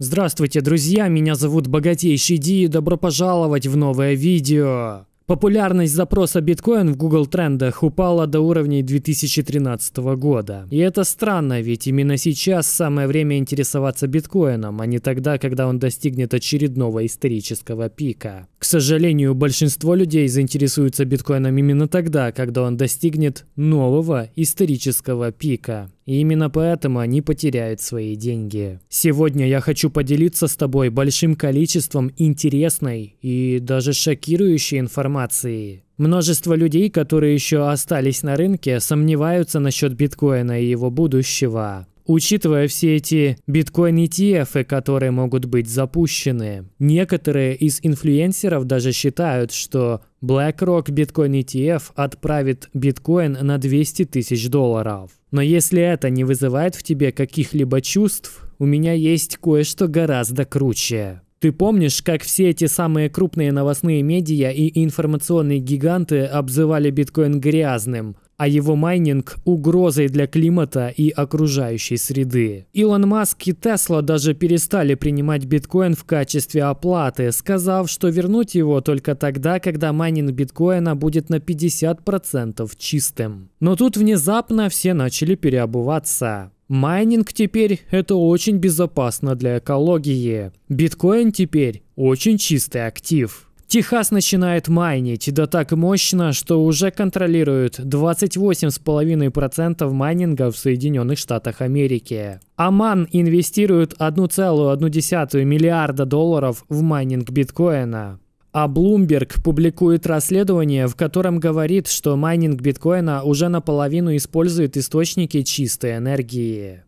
Здравствуйте, друзья, меня зовут Богатейший Ди и добро пожаловать в новое видео. Популярность запроса биткоин в Google трендах упала до уровней 2013 года. И это странно, ведь именно сейчас самое время интересоваться биткоином, а не тогда, когда он достигнет очередного исторического пика. К сожалению, большинство людей заинтересуются биткоином именно тогда, когда он достигнет нового исторического пика. И именно поэтому они потеряют свои деньги. Сегодня я хочу поделиться с тобой большим количеством интересной и даже шокирующей информации. Множество людей, которые еще остались на рынке, сомневаются насчет биткоина и его будущего учитывая все эти биткоин ETF, которые могут быть запущены. Некоторые из инфлюенсеров даже считают, что BlackRock биткоин ETF отправит биткоин на 200 тысяч долларов. Но если это не вызывает в тебе каких-либо чувств, у меня есть кое-что гораздо круче. Ты помнишь, как все эти самые крупные новостные медиа и информационные гиганты обзывали биткоин грязным – а его майнинг – угрозой для климата и окружающей среды. Илон Маск и Тесла даже перестали принимать биткоин в качестве оплаты, сказав, что вернуть его только тогда, когда майнинг биткоина будет на 50% чистым. Но тут внезапно все начали переобуваться. Майнинг теперь это очень безопасно для экологии. Биткоин теперь очень чистый актив. Техас начинает майнить, да так мощно, что уже контролирует 28,5% майнинга в Соединенных Штатах Америки. Аман инвестирует 1,1 миллиарда долларов в майнинг биткоина. А Bloomberg публикует расследование, в котором говорит, что майнинг биткоина уже наполовину использует источники чистой энергии.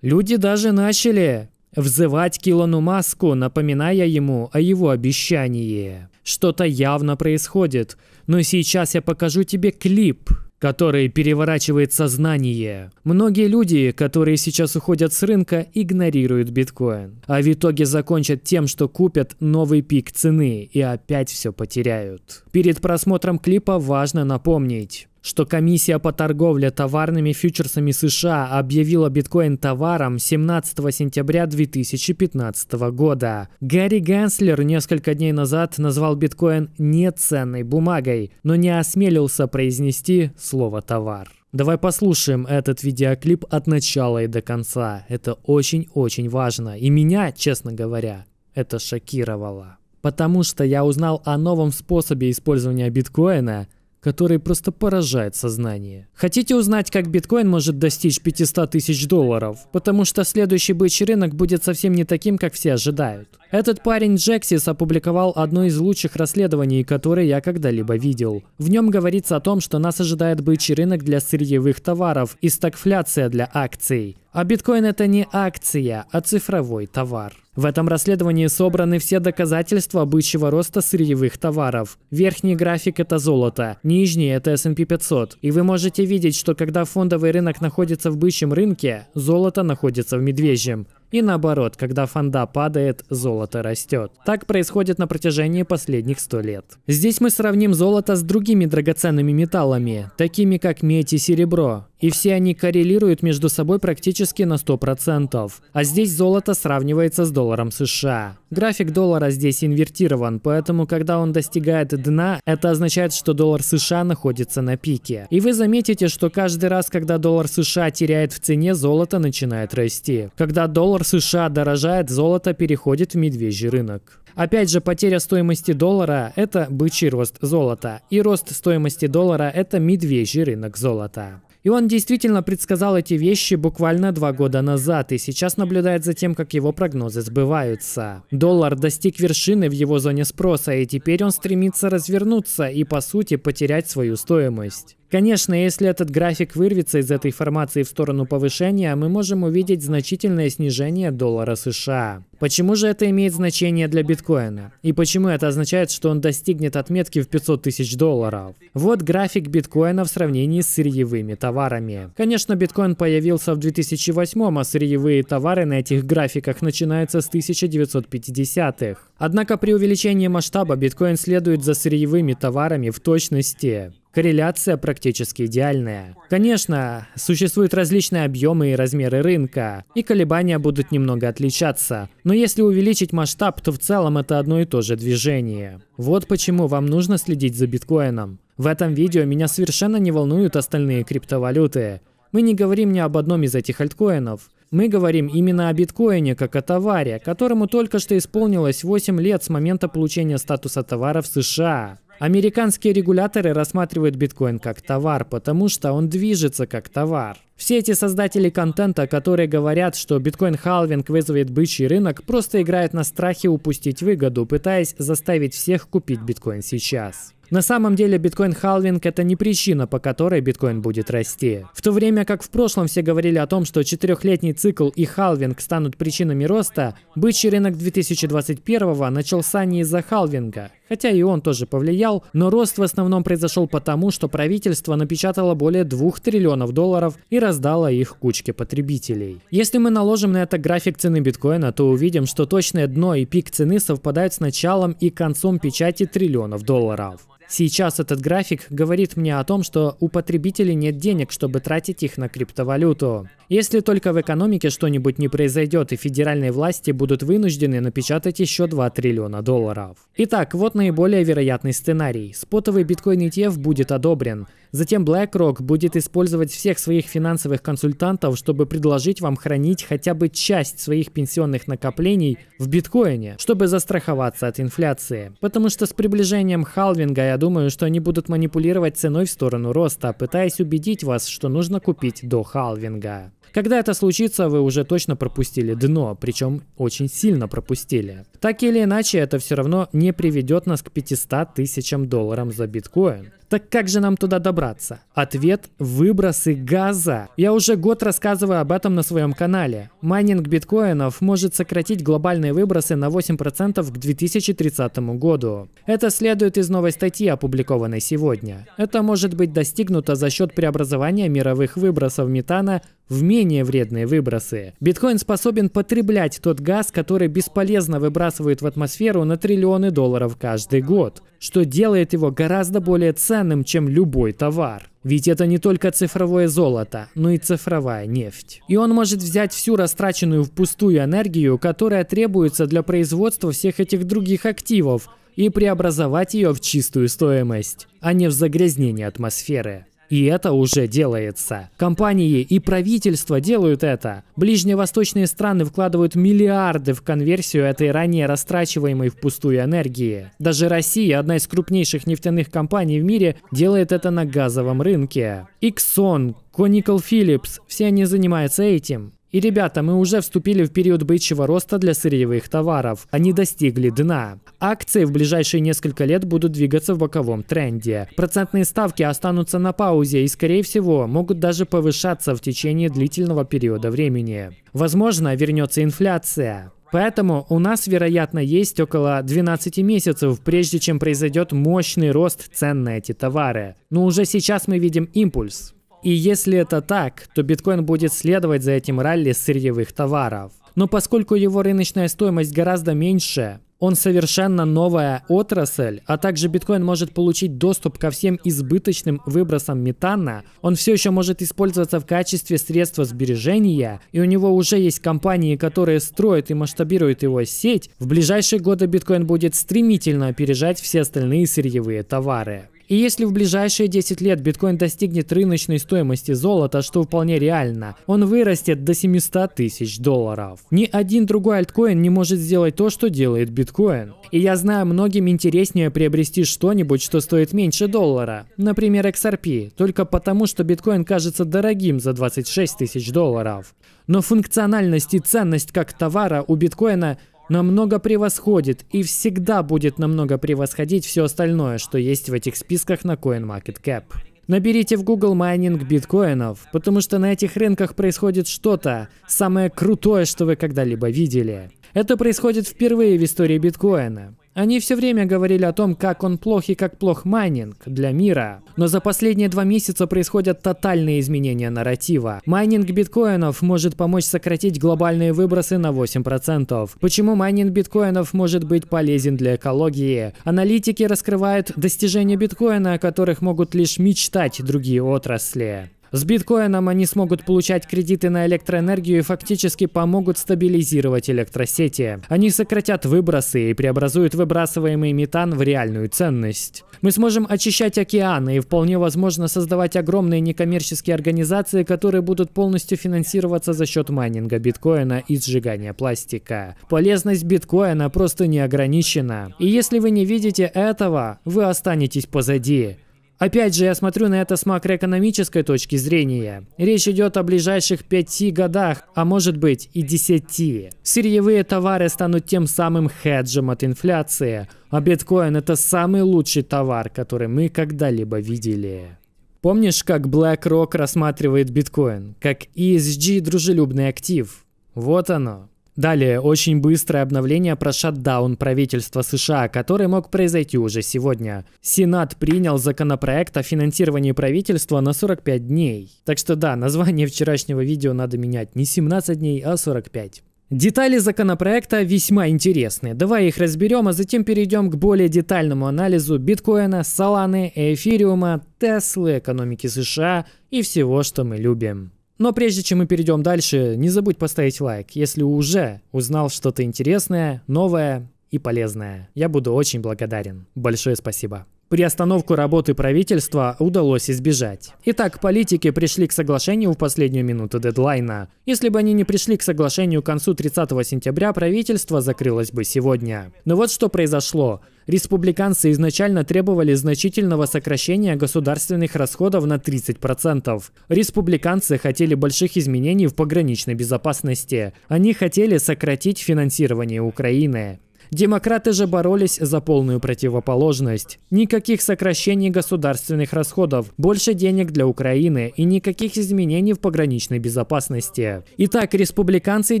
Люди даже начали взывать Килону Маску, напоминая ему о его обещании. Что-то явно происходит. Но сейчас я покажу тебе клип, который переворачивает сознание. Многие люди, которые сейчас уходят с рынка, игнорируют биткоин. А в итоге закончат тем, что купят новый пик цены и опять все потеряют. Перед просмотром клипа важно напомнить, что комиссия по торговле товарными фьючерсами США объявила биткоин товаром 17 сентября 2015 года. Гарри Ганслер несколько дней назад назвал биткоин неценной бумагой, но не осмелился произнести слово «товар». Давай послушаем этот видеоклип от начала и до конца. Это очень-очень важно. И меня, честно говоря, это шокировало. Потому что я узнал о новом способе использования биткоина – который просто поражает сознание. Хотите узнать, как биткоин может достичь 500 тысяч долларов? Потому что следующий бычий рынок будет совсем не таким, как все ожидают. Этот парень Джексис опубликовал одно из лучших расследований, которые я когда-либо видел. В нем говорится о том, что нас ожидает бычий рынок для сырьевых товаров и стагфляция для акций. А биткоин это не акция, а цифровой товар. В этом расследовании собраны все доказательства бычьего роста сырьевых товаров. Верхний график – это золото, нижний – это S&P 500. И вы можете видеть, что когда фондовый рынок находится в бычьем рынке, золото находится в медвежьем. И наоборот, когда фонда падает, золото растет. Так происходит на протяжении последних 100 лет. Здесь мы сравним золото с другими драгоценными металлами, такими как медь и серебро. И все они коррелируют между собой практически на 100%. А здесь золото сравнивается с долларом США. График доллара здесь инвертирован, поэтому когда он достигает дна, это означает, что доллар США находится на пике. И вы заметите, что каждый раз, когда доллар США теряет в цене, золото начинает расти. Когда доллар США дорожает, золото переходит в медвежий рынок. Опять же, потеря стоимости доллара – это бычий рост золота, и рост стоимости доллара – это медвежий рынок золота. И он действительно предсказал эти вещи буквально два года назад, и сейчас наблюдает за тем, как его прогнозы сбываются. Доллар достиг вершины в его зоне спроса, и теперь он стремится развернуться и, по сути, потерять свою стоимость. Конечно, если этот график вырвется из этой формации в сторону повышения, мы можем увидеть значительное снижение доллара США. Почему же это имеет значение для биткоина? И почему это означает, что он достигнет отметки в 500 тысяч долларов? Вот график биткоина в сравнении с сырьевыми товарами. Конечно, биткоин появился в 2008, а сырьевые товары на этих графиках начинаются с 1950-х. Однако при увеличении масштаба биткоин следует за сырьевыми товарами в точности корреляция практически идеальная. Конечно, существуют различные объемы и размеры рынка, и колебания будут немного отличаться, но если увеличить масштаб, то в целом это одно и то же движение. Вот почему вам нужно следить за биткоином. В этом видео меня совершенно не волнуют остальные криптовалюты. Мы не говорим ни об одном из этих альткоинов. Мы говорим именно о биткоине как о товаре, которому только что исполнилось 8 лет с момента получения статуса товара в США. Американские регуляторы рассматривают биткоин как товар, потому что он движется как товар. Все эти создатели контента, которые говорят, что биткоин-халвинг вызовет бычий рынок, просто играют на страхе упустить выгоду, пытаясь заставить всех купить биткоин сейчас. На самом деле биткоин-халвинг это не причина, по которой биткоин будет расти. В то время как в прошлом все говорили о том, что четырехлетний цикл и халвинг станут причинами роста, бычий рынок 2021 начался не из-за халвинга хотя и он тоже повлиял, но рост в основном произошел потому, что правительство напечатало более 2 триллионов долларов и раздало их кучке потребителей. Если мы наложим на это график цены биткоина, то увидим, что точное дно и пик цены совпадают с началом и концом печати триллионов долларов. Сейчас этот график говорит мне о том, что у потребителей нет денег, чтобы тратить их на криптовалюту. Если только в экономике что-нибудь не произойдет и федеральные власти будут вынуждены напечатать еще 2 триллиона долларов. Итак, вот наиболее вероятный сценарий. Спотовый биткоин ETF будет одобрен. Затем BlackRock будет использовать всех своих финансовых консультантов, чтобы предложить вам хранить хотя бы часть своих пенсионных накоплений в биткоине, чтобы застраховаться от инфляции. Потому что с приближением халвинга и думаю, что они будут манипулировать ценой в сторону роста, пытаясь убедить вас, что нужно купить до халвинга. Когда это случится, вы уже точно пропустили дно, причем очень сильно пропустили. Так или иначе, это все равно не приведет нас к 500 тысячам долларам за биткоин. Так как же нам туда добраться? Ответ – выбросы газа. Я уже год рассказываю об этом на своем канале. Майнинг биткоинов может сократить глобальные выбросы на 8% к 2030 году. Это следует из новой статьи, опубликованной сегодня. Это может быть достигнуто за счет преобразования мировых выбросов метана в менее вредные выбросы. Биткоин способен потреблять тот газ, который бесполезно выбрасывают в атмосферу на триллионы долларов каждый год, что делает его гораздо более ценным ценным, чем любой товар. Ведь это не только цифровое золото, но и цифровая нефть. И он может взять всю растраченную впустую энергию, которая требуется для производства всех этих других активов, и преобразовать ее в чистую стоимость, а не в загрязнение атмосферы. И это уже делается. Компании и правительства делают это. Ближневосточные страны вкладывают миллиарды в конверсию этой ранее растрачиваемой впустую энергии. Даже Россия, одна из крупнейших нефтяных компаний в мире, делает это на газовом рынке. Exxon, ConocoPhillips, все они занимаются этим. И, ребята, мы уже вступили в период бычьего роста для сырьевых товаров. Они достигли дна. Акции в ближайшие несколько лет будут двигаться в боковом тренде. Процентные ставки останутся на паузе и, скорее всего, могут даже повышаться в течение длительного периода времени. Возможно, вернется инфляция. Поэтому у нас, вероятно, есть около 12 месяцев, прежде чем произойдет мощный рост цен на эти товары. Но уже сейчас мы видим импульс. И если это так, то биткоин будет следовать за этим ралли сырьевых товаров. Но поскольку его рыночная стоимость гораздо меньше, он совершенно новая отрасль, а также биткоин может получить доступ ко всем избыточным выбросам метана, он все еще может использоваться в качестве средства сбережения, и у него уже есть компании, которые строят и масштабируют его сеть, в ближайшие годы биткоин будет стремительно опережать все остальные сырьевые товары. И если в ближайшие 10 лет биткоин достигнет рыночной стоимости золота, что вполне реально, он вырастет до 700 тысяч долларов. Ни один другой альткоин не может сделать то, что делает биткоин. И я знаю, многим интереснее приобрести что-нибудь, что стоит меньше доллара. Например, XRP, только потому, что биткоин кажется дорогим за 26 тысяч долларов. Но функциональность и ценность как товара у биткоина – намного превосходит и всегда будет намного превосходить все остальное, что есть в этих списках на CoinMarketCap. Наберите в Google майнинг биткоинов, потому что на этих рынках происходит что-то самое крутое, что вы когда-либо видели. Это происходит впервые в истории биткоина. Они все время говорили о том, как он плох и как плох майнинг для мира. Но за последние два месяца происходят тотальные изменения нарратива. Майнинг биткоинов может помочь сократить глобальные выбросы на 8%. Почему майнинг биткоинов может быть полезен для экологии? Аналитики раскрывают достижения биткоина, о которых могут лишь мечтать другие отрасли. С биткоином они смогут получать кредиты на электроэнергию и фактически помогут стабилизировать электросети. Они сократят выбросы и преобразуют выбрасываемый метан в реальную ценность. Мы сможем очищать океаны и вполне возможно создавать огромные некоммерческие организации, которые будут полностью финансироваться за счет майнинга биткоина и сжигания пластика. Полезность биткоина просто не ограничена. И если вы не видите этого, вы останетесь позади. Опять же, я смотрю на это с макроэкономической точки зрения. Речь идет о ближайших пяти годах, а может быть и десяти. Сырьевые товары станут тем самым хеджем от инфляции, а биткоин это самый лучший товар, который мы когда-либо видели. Помнишь, как BlackRock рассматривает биткоин? Как ESG дружелюбный актив. Вот оно. Далее, очень быстрое обновление про шатдаун правительства США, который мог произойти уже сегодня. Сенат принял законопроект о финансировании правительства на 45 дней. Так что да, название вчерашнего видео надо менять не 17 дней, а 45. Детали законопроекта весьма интересны. Давай их разберем, а затем перейдем к более детальному анализу биткоина, саланы, эфириума, Теслы, экономики США и всего, что мы любим. Но прежде чем мы перейдем дальше, не забудь поставить лайк, если уже узнал что-то интересное, новое и полезное. Я буду очень благодарен. Большое спасибо приостановку работы правительства удалось избежать. Итак, политики пришли к соглашению в последнюю минуту дедлайна. Если бы они не пришли к соглашению к концу 30 сентября, правительство закрылось бы сегодня. Но вот что произошло. Республиканцы изначально требовали значительного сокращения государственных расходов на 30%. Республиканцы хотели больших изменений в пограничной безопасности. Они хотели сократить финансирование Украины. Демократы же боролись за полную противоположность. Никаких сокращений государственных расходов, больше денег для Украины и никаких изменений в пограничной безопасности. Итак, республиканцы и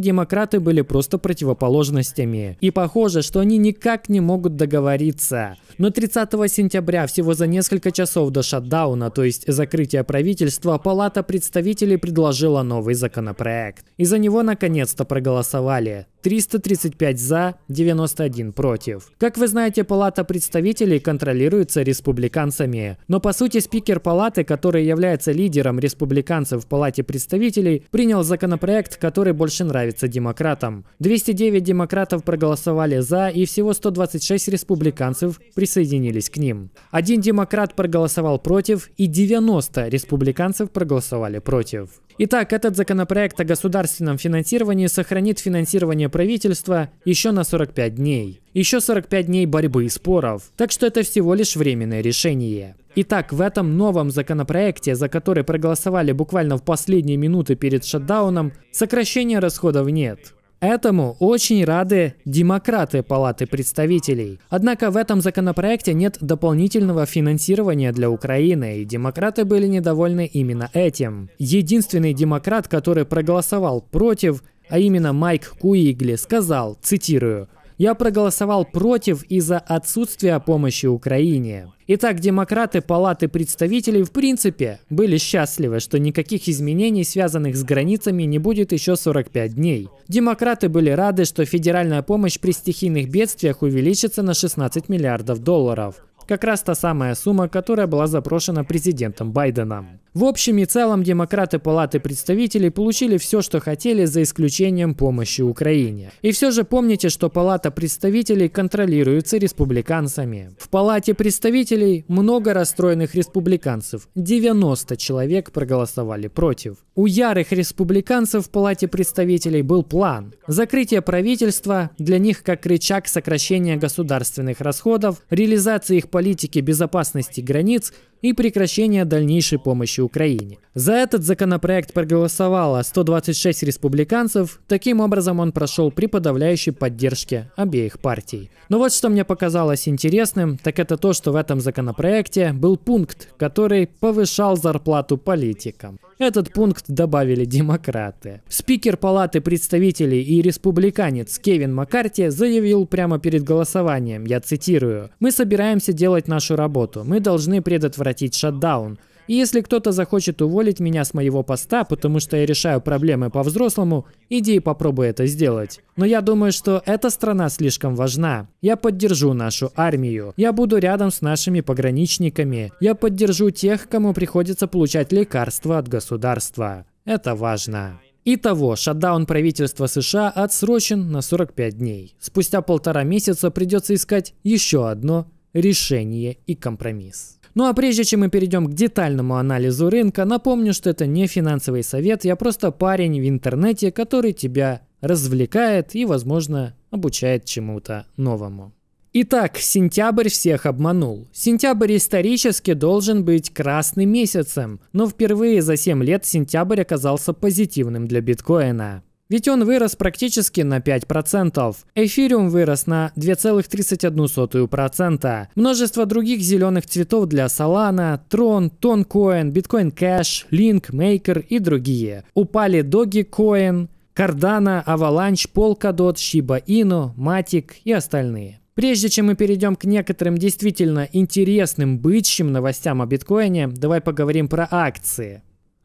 демократы были просто противоположностями. И похоже, что они никак не могут договориться. Но 30 сентября, всего за несколько часов до шатдауна, то есть закрытия правительства, Палата представителей предложила новый законопроект. И за него наконец-то проголосовали. 335 за, 91 против. Как вы знаете, Палата представителей контролируется республиканцами. Но по сути спикер Палаты, который является лидером республиканцев в Палате представителей, принял законопроект, который больше нравится демократам. 209 демократов проголосовали за и всего 126 республиканцев присоединились к ним. Один демократ проголосовал против и 90 республиканцев проголосовали против. Итак, этот законопроект о государственном финансировании сохранит финансирование правительства еще на 45 дней. Еще 45 дней борьбы и споров. Так что это всего лишь временное решение. Итак, в этом новом законопроекте, за который проголосовали буквально в последние минуты перед шатдауном, сокращения расходов нет. Этому очень рады демократы Палаты представителей. Однако в этом законопроекте нет дополнительного финансирования для Украины, и демократы были недовольны именно этим. Единственный демократ, который проголосовал против, а именно Майк Куигли, сказал, цитирую, «Я проголосовал против из-за отсутствия помощи Украине». Итак, демократы Палаты представителей в принципе были счастливы, что никаких изменений, связанных с границами, не будет еще 45 дней. Демократы были рады, что федеральная помощь при стихийных бедствиях увеличится на 16 миллиардов долларов. Как раз та самая сумма, которая была запрошена президентом Байденом. В общем и целом демократы Палаты представителей получили все, что хотели, за исключением помощи Украине. И все же помните, что Палата представителей контролируется республиканцами. В Палате представителей много расстроенных республиканцев. 90 человек проголосовали против. У ярых республиканцев в Палате представителей был план. Закрытие правительства для них как рычаг сокращения государственных расходов, реализации их политики безопасности границ и прекращения дальнейшей помощи Украине. За этот законопроект проголосовало 126 республиканцев, таким образом он прошел при подавляющей поддержке обеих партий. Но вот что мне показалось интересным, так это то, что в этом законопроекте был пункт, который повышал зарплату политикам. Этот пункт добавили демократы. Спикер Палаты представителей и республиканец Кевин Маккарти заявил прямо перед голосованием, я цитирую, «Мы собираемся делать нашу работу, мы должны предотвратить шатдаун, и если кто-то захочет уволить меня с моего поста, потому что я решаю проблемы по-взрослому, иди и попробуй это сделать. Но я думаю, что эта страна слишком важна. Я поддержу нашу армию. Я буду рядом с нашими пограничниками. Я поддержу тех, кому приходится получать лекарства от государства. Это важно. Итого, шатдаун правительства США отсрочен на 45 дней. Спустя полтора месяца придется искать еще одно решение и компромисс. Ну а прежде чем мы перейдем к детальному анализу рынка, напомню, что это не финансовый совет, я просто парень в интернете, который тебя развлекает и, возможно, обучает чему-то новому. Итак, сентябрь всех обманул. Сентябрь исторически должен быть красным месяцем, но впервые за 7 лет сентябрь оказался позитивным для биткоина ведь он вырос практически на 5%. Эфириум вырос на 2,31%. Множество других зеленых цветов для Solana, Tron, Toncoin, Bitcoin Cash, Link, Maker и другие. Упали Dogecoin, Cardano, Avalanche, Polkadot, Shiba Inu, Matic и остальные. Прежде чем мы перейдем к некоторым действительно интересным бычьим новостям о биткоине, давай поговорим про акции.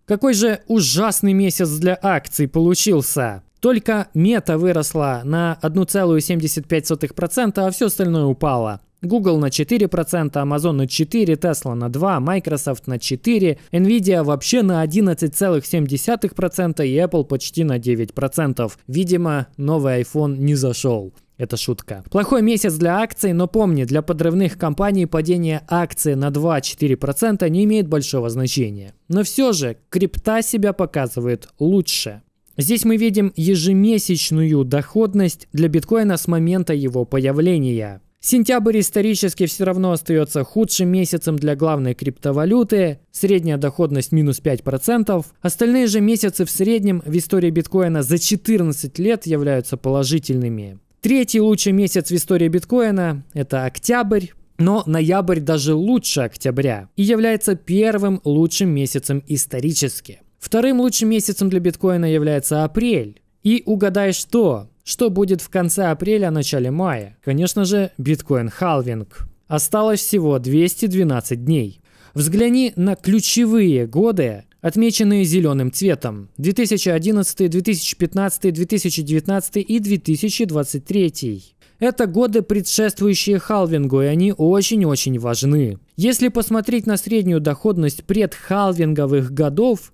Какой же ужасный месяц для акций получился. Только мета выросла на 1,75%, а все остальное упало. Google на 4%, Amazon на 4%, Tesla на 2%, Microsoft на 4%, Nvidia вообще на 11,7% и Apple почти на 9%. Видимо, новый iPhone не зашел. Это шутка. Плохой месяц для акций, но помни, для подрывных компаний падение акции на 2-4% не имеет большого значения. Но все же, крипта себя показывает лучше. Здесь мы видим ежемесячную доходность для биткоина с момента его появления. Сентябрь исторически все равно остается худшим месяцем для главной криптовалюты, средняя доходность минус 5%, остальные же месяцы в среднем в истории биткоина за 14 лет являются положительными. Третий лучший месяц в истории биткоина – это октябрь, но ноябрь даже лучше октября и является первым лучшим месяцем исторически. Вторым лучшим месяцем для биткоина является апрель. И угадай что? Что будет в конце апреля, начале мая? Конечно же, биткоин халвинг. Осталось всего 212 дней. Взгляни на ключевые годы отмеченные зеленым цветом 2011, 2015, 2019 и 2023. Это годы, предшествующие халвингу, и они очень-очень важны. Если посмотреть на среднюю доходность предхалвинговых годов,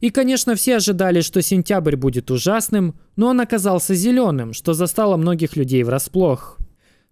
И, конечно, все ожидали, что сентябрь будет ужасным, но он оказался зеленым, что застало многих людей врасплох.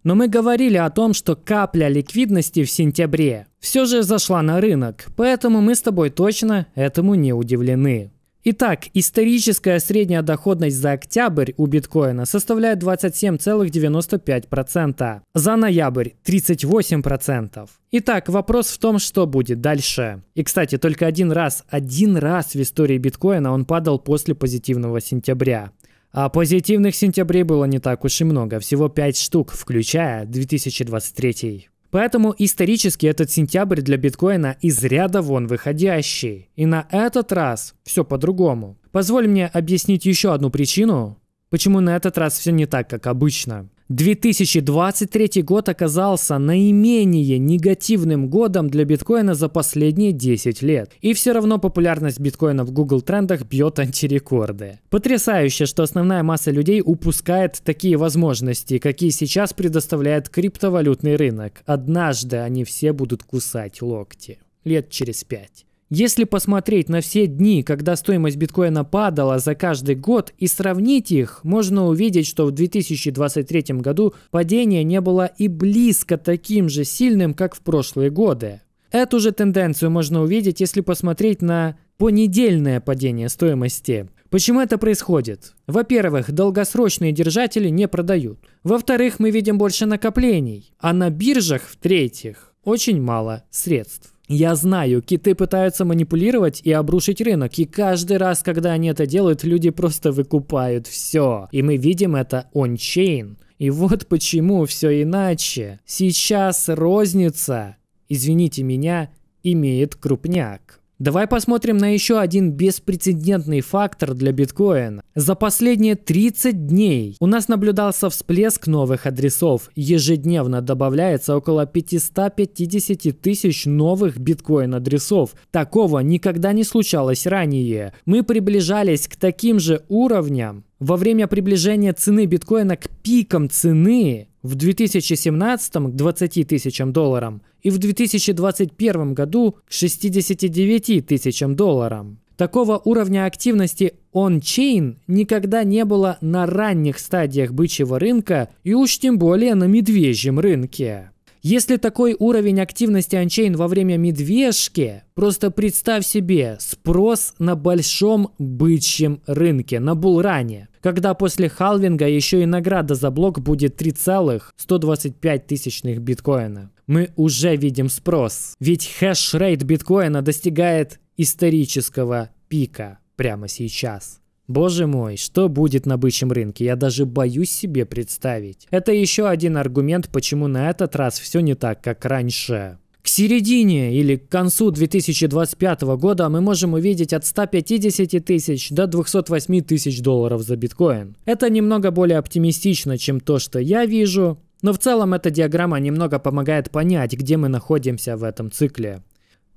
Но мы говорили о том, что капля ликвидности в сентябре все же зашла на рынок, поэтому мы с тобой точно этому не удивлены. Итак, историческая средняя доходность за октябрь у биткоина составляет 27,95%, за ноябрь 38%. Итак, вопрос в том, что будет дальше. И, кстати, только один раз, один раз в истории биткоина он падал после позитивного сентября. А позитивных сентябрей было не так уж и много, всего 5 штук, включая 2023. Поэтому исторически этот сентябрь для биткоина из ряда вон выходящий. И на этот раз все по-другому. Позволь мне объяснить еще одну причину, почему на этот раз все не так, как обычно. 2023 год оказался наименее негативным годом для биткоина за последние 10 лет. И все равно популярность биткоина в Google трендах бьет антирекорды. Потрясающе, что основная масса людей упускает такие возможности, какие сейчас предоставляет криптовалютный рынок. Однажды они все будут кусать локти. Лет через пять. Если посмотреть на все дни, когда стоимость биткоина падала за каждый год и сравнить их, можно увидеть, что в 2023 году падение не было и близко таким же сильным, как в прошлые годы. Эту же тенденцию можно увидеть, если посмотреть на понедельное падение стоимости. Почему это происходит? Во-первых, долгосрочные держатели не продают. Во-вторых, мы видим больше накоплений. А на биржах, в-третьих, очень мало средств. Я знаю, киты пытаются манипулировать и обрушить рынок, и каждый раз, когда они это делают, люди просто выкупают все. И мы видим это ончейн. И вот почему все иначе. Сейчас розница, извините меня, имеет крупняк. Давай посмотрим на еще один беспрецедентный фактор для биткоина. За последние 30 дней у нас наблюдался всплеск новых адресов. Ежедневно добавляется около 550 тысяч новых биткоин-адресов. Такого никогда не случалось ранее. Мы приближались к таким же уровням во время приближения цены биткоина к пикам цены в 2017 к 20 тысячам долларам и в 2021 году к 69 тысячам долларам. Такого уровня активности он-чейн никогда не было на ранних стадиях бычьего рынка и уж тем более на медвежьем рынке. Если такой уровень активности Анчейн во время медвежки, просто представь себе спрос на большом бычьем рынке, на булране, когда после халвинга еще и награда за блок будет 3,125 тысячных биткоина. Мы уже видим спрос, ведь хэшрейт биткоина достигает исторического пика прямо сейчас. Боже мой, что будет на бычьем рынке, я даже боюсь себе представить. Это еще один аргумент, почему на этот раз все не так, как раньше. К середине или к концу 2025 года мы можем увидеть от 150 тысяч до 208 тысяч долларов за биткоин. Это немного более оптимистично, чем то, что я вижу, но в целом эта диаграмма немного помогает понять, где мы находимся в этом цикле.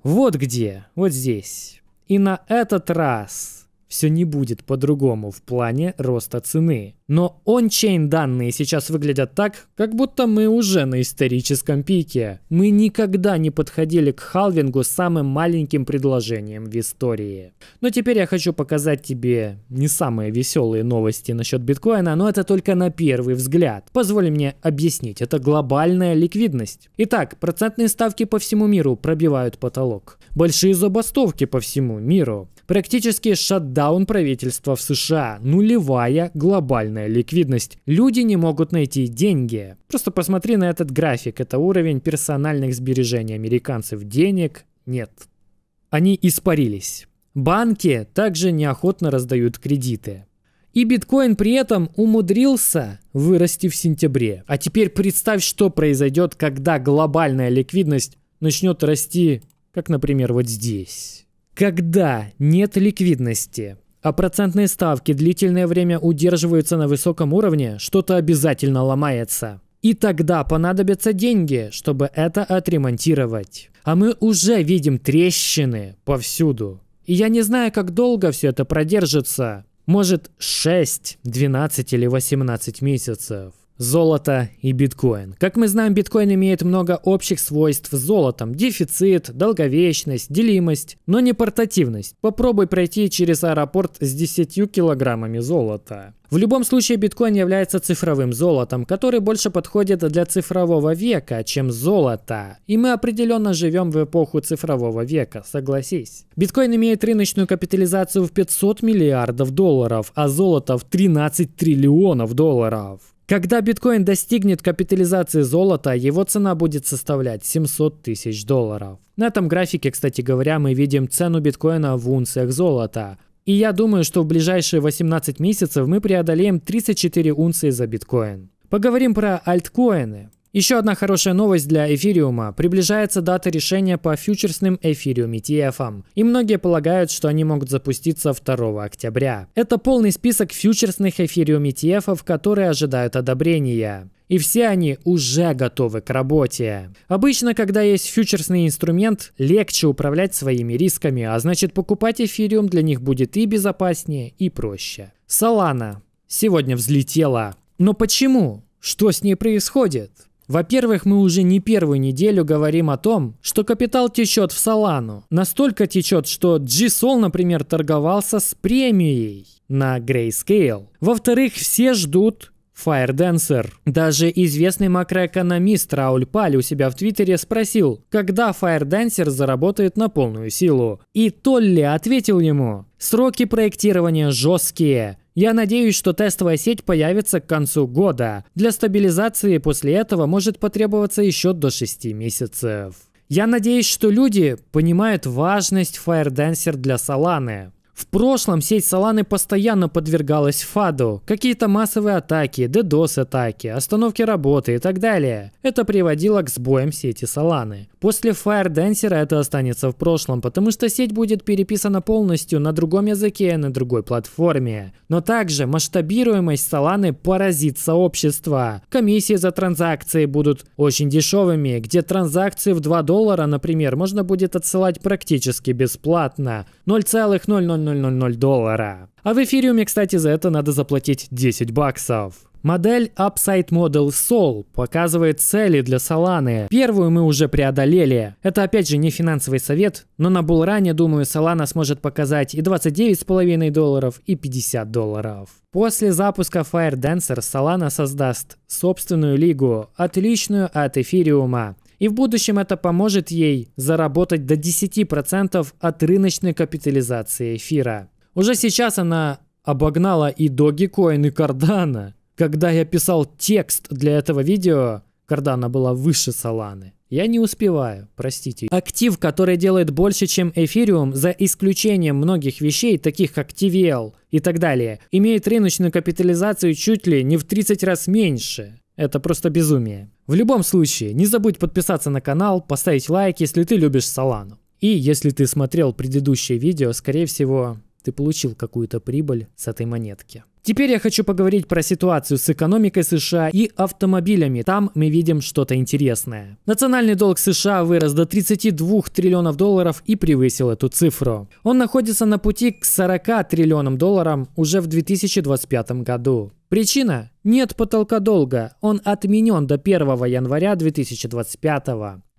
Вот где, вот здесь. И на этот раз все не будет по-другому в плане роста цены. Но ончейн данные сейчас выглядят так, как будто мы уже на историческом пике. Мы никогда не подходили к халвингу самым маленьким предложением в истории. Но теперь я хочу показать тебе не самые веселые новости насчет биткоина, но это только на первый взгляд. Позволь мне объяснить, это глобальная ликвидность. Итак, процентные ставки по всему миру пробивают потолок. Большие забастовки по всему миру. Практически шатдаун правительства в США, нулевая глобальная ликвидность. Люди не могут найти деньги. Просто посмотри на этот график, это уровень персональных сбережений американцев. Денег нет. Они испарились. Банки также неохотно раздают кредиты. И биткоин при этом умудрился вырасти в сентябре. А теперь представь, что произойдет, когда глобальная ликвидность начнет расти, как, например, вот здесь. Когда нет ликвидности, а процентные ставки длительное время удерживаются на высоком уровне, что-то обязательно ломается. И тогда понадобятся деньги, чтобы это отремонтировать. А мы уже видим трещины повсюду. И я не знаю, как долго все это продержится. Может 6, 12 или 18 месяцев золото и биткоин. Как мы знаем, биткоин имеет много общих свойств с золотом. Дефицит, долговечность, делимость, но не портативность. Попробуй пройти через аэропорт с 10 килограммами золота. В любом случае, биткоин является цифровым золотом, который больше подходит для цифрового века, чем золото. И мы определенно живем в эпоху цифрового века, согласись. Биткоин имеет рыночную капитализацию в 500 миллиардов долларов, а золото в 13 триллионов долларов. Когда биткоин достигнет капитализации золота, его цена будет составлять 700 тысяч долларов. На этом графике, кстати говоря, мы видим цену биткоина в унциях золота. И я думаю, что в ближайшие 18 месяцев мы преодолеем 34 унции за биткоин. Поговорим про альткоины. Еще одна хорошая новость для эфириума. Приближается дата решения по фьючерсным эфириум ETF, и многие полагают, что они могут запуститься 2 октября. Это полный список фьючерсных эфириум ETF, которые ожидают одобрения и все они уже готовы к работе. Обычно, когда есть фьючерсный инструмент, легче управлять своими рисками, а значит покупать эфириум для них будет и безопаснее, и проще. Солана сегодня взлетела. Но почему? Что с ней происходит? Во-первых, мы уже не первую неделю говорим о том, что капитал течет в Солану. Настолько течет, что GSOL, например, торговался с премией на Grayscale. Во-вторых, все ждут Fire Dancer. Даже известный макроэкономист Рауль Паль у себя в Твиттере спросил, когда Fire Dancer заработает на полную силу. И Толли ответил ему, сроки проектирования жесткие, я надеюсь, что тестовая сеть появится к концу года. Для стабилизации после этого может потребоваться еще до 6 месяцев. Я надеюсь, что люди понимают важность Fire Dancer для Solana. В прошлом сеть Саланы постоянно подвергалась фаду, какие-то массовые атаки, DDoS-атаки, остановки работы и так далее. Это приводило к сбоям сети Саланы. После Fire Dancer это останется в прошлом, потому что сеть будет переписана полностью на другом языке и на другой платформе. Но также масштабируемость Саланы поразит сообщество. Комиссии за транзакции будут очень дешевыми, где транзакции в 2 доллара, например, можно будет отсылать практически бесплатно. 0,00 0,000 доллара. А в эфириуме, кстати, за это надо заплатить 10 баксов. Модель Upside Model Sol показывает цели для Solana. Первую мы уже преодолели. Это опять же не финансовый совет, но на Булране, думаю, Solana сможет показать и 29,5 долларов, и 50 долларов. После запуска Fire Dancer Solana создаст собственную лигу, отличную от эфириума. И в будущем это поможет ей заработать до 10% от рыночной капитализации эфира. Уже сейчас она обогнала и Dogecoin, и Cardano. Когда я писал текст для этого видео, Кардана была выше Соланы. Я не успеваю, простите. Актив, который делает больше, чем эфириум, за исключением многих вещей, таких как TVL и так далее, имеет рыночную капитализацию чуть ли не в 30 раз меньше. Это просто безумие. В любом случае, не забудь подписаться на канал, поставить лайк, если ты любишь Солану. И если ты смотрел предыдущее видео, скорее всего, ты получил какую-то прибыль с этой монетки. Теперь я хочу поговорить про ситуацию с экономикой США и автомобилями. Там мы видим что-то интересное. Национальный долг США вырос до 32 триллионов долларов и превысил эту цифру. Он находится на пути к 40 триллионам долларам уже в 2025 году. Причина – нет потолка долга, он отменен до 1 января 2025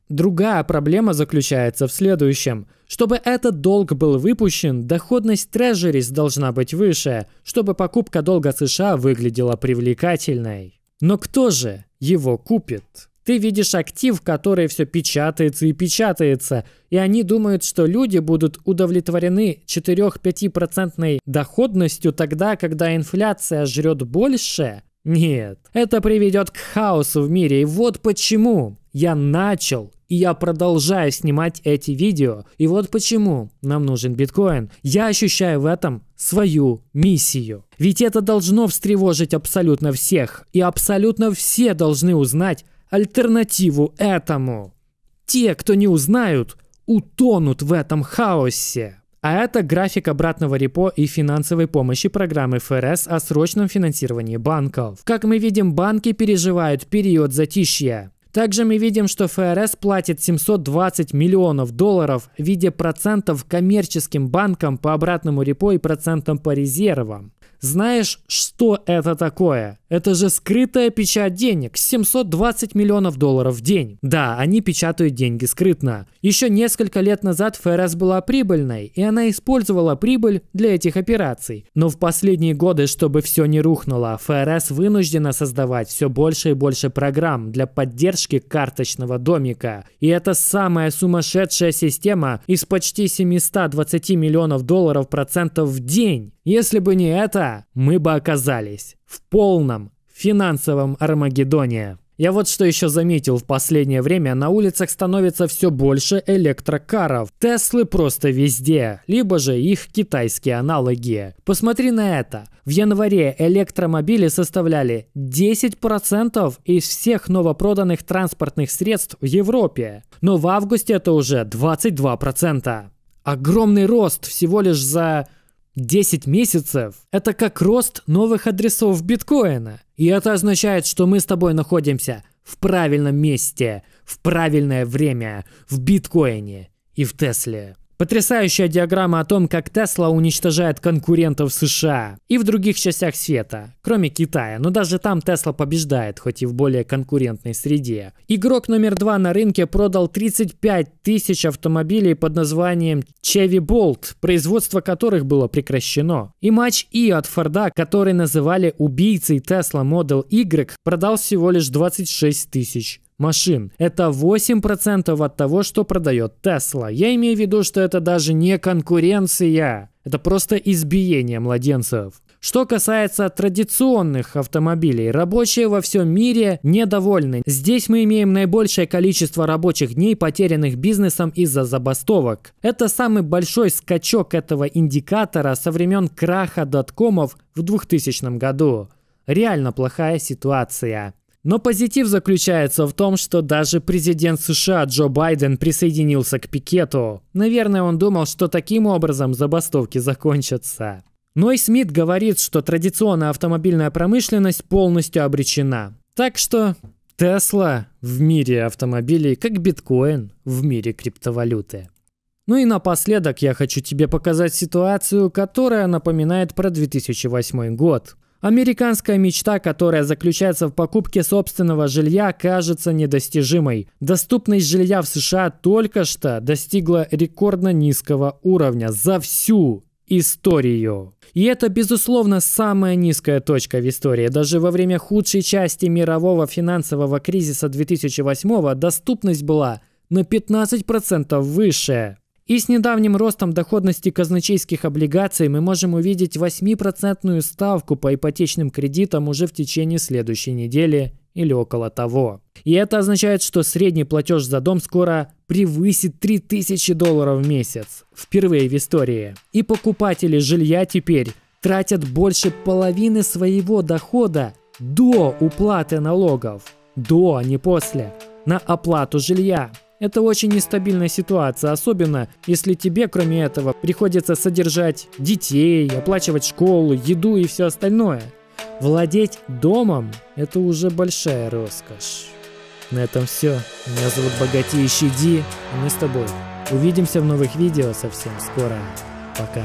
Другая проблема заключается в следующем. Чтобы этот долг был выпущен, доходность трежерис должна быть выше, чтобы покупка долга США выглядела привлекательной. Но кто же его купит? Ты видишь актив, который все печатается и печатается, и они думают, что люди будут удовлетворены 4-5% доходностью тогда, когда инфляция жрет больше? Нет. Это приведет к хаосу в мире, и вот почему я начал и я продолжаю снимать эти видео. И вот почему нам нужен биткоин. Я ощущаю в этом свою миссию. Ведь это должно встревожить абсолютно всех. И абсолютно все должны узнать, альтернативу этому. Те, кто не узнают, утонут в этом хаосе. А это график обратного репо и финансовой помощи программы ФРС о срочном финансировании банков. Как мы видим, банки переживают период затишья. Также мы видим, что ФРС платит 720 миллионов долларов в виде процентов коммерческим банкам по обратному репо и процентам по резервам. Знаешь, что это такое? Это же скрытая печать денег. 720 миллионов долларов в день. Да, они печатают деньги скрытно. Еще несколько лет назад ФРС была прибыльной, и она использовала прибыль для этих операций. Но в последние годы, чтобы все не рухнуло, ФРС вынуждена создавать все больше и больше программ для поддержки поддержки карточного домика. И это самая сумасшедшая система из почти 720 миллионов долларов процентов в день. Если бы не это, мы бы оказались в полном финансовом Армагеддоне. Я вот что еще заметил в последнее время, на улицах становится все больше электрокаров. Теслы просто везде, либо же их китайские аналоги. Посмотри на это. В январе электромобили составляли 10% из всех новопроданных транспортных средств в Европе. Но в августе это уже 22%. Огромный рост всего лишь за 10 месяцев – это как рост новых адресов биткоина. И это означает, что мы с тобой находимся в правильном месте, в правильное время, в биткоине и в Тесле. Потрясающая диаграмма о том, как Тесла уничтожает конкурентов США и в других частях света, кроме Китая, но даже там Тесла побеждает, хоть и в более конкурентной среде. Игрок номер два на рынке продал 35 тысяч автомобилей под названием Chevy Bolt, производство которых было прекращено. И матч И e от Форда, который называли убийцей Tesla Model Y, продал всего лишь 26 тысяч машин. Это 8% от того, что продает Тесла. Я имею в виду, что это даже не конкуренция. Это просто избиение младенцев. Что касается традиционных автомобилей, рабочие во всем мире недовольны. Здесь мы имеем наибольшее количество рабочих дней, потерянных бизнесом из-за забастовок. Это самый большой скачок этого индикатора со времен краха доткомов в 2000 году. Реально плохая ситуация. Но позитив заключается в том, что даже президент США Джо Байден присоединился к пикету. Наверное, он думал, что таким образом забастовки закончатся. Ной Смит говорит, что традиционная автомобильная промышленность полностью обречена. Так что Тесла в мире автомобилей, как биткоин в мире криптовалюты. Ну и напоследок я хочу тебе показать ситуацию, которая напоминает про 2008 год. Американская мечта, которая заключается в покупке собственного жилья, кажется недостижимой. Доступность жилья в США только что достигла рекордно низкого уровня за всю историю. И это, безусловно, самая низкая точка в истории. Даже во время худшей части мирового финансового кризиса 2008 доступность была на 15% выше и с недавним ростом доходности казначейских облигаций мы можем увидеть 8% ставку по ипотечным кредитам уже в течение следующей недели или около того. И это означает, что средний платеж за дом скоро превысит 3000 долларов в месяц. Впервые в истории. И покупатели жилья теперь тратят больше половины своего дохода до уплаты налогов. До, а не после. На оплату жилья. Это очень нестабильная ситуация, особенно если тебе, кроме этого, приходится содержать детей, оплачивать школу, еду и все остальное. Владеть домом – это уже большая роскошь. На этом все. Меня зовут Богатейший Ди, и мы с тобой. Увидимся в новых видео совсем скоро. Пока.